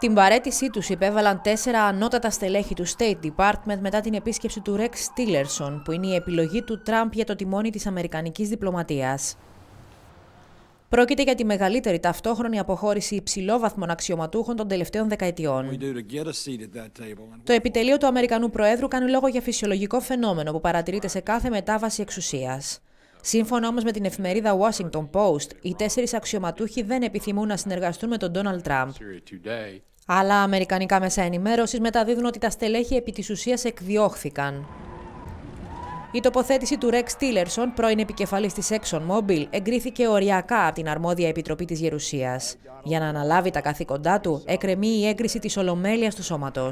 Την παρέτησή τους υπέβαλαν τέσσερα ανώτατα στελέχη του State Department μετά την επίσκεψη του Rex Tillerson, που είναι η επιλογή του Τραμπ για το τιμόνι της αμερικανικής διπλωματίας. Πρόκειται για τη μεγαλύτερη ταυτόχρονη αποχώρηση υψηλόβαθμων αξιωματούχων των τελευταίων δεκαετιών. Το επιτελείο του Αμερικανού Προέδρου κάνει λόγο για φυσιολογικό φαινόμενο που παρατηρείται σε κάθε μετάβαση εξουσίας. Σύμφωνα όμως με την εφημερίδα Washington Post, οι τέσσερις αξιωματούχοι δεν επιθυμούν να συνεργαστούν με τον Ντόναλτ Τραμπ. Αλλά αμερικανικά μέσα ενημέρωσης μεταδίδουν ότι τα στελέχη επί της ουσίας εκδιώχθηκαν. Η τοποθέτηση του Ρεξ Τίλερσον, πρώην επικεφαλής της ExxonMobil, εγκρίθηκε οριακά από την αρμόδια επιτροπή της Γερουσίας. Για να αναλάβει τα καθήκοντά του, εκρεμεί η έγκριση της ολομέλειας του σώματος.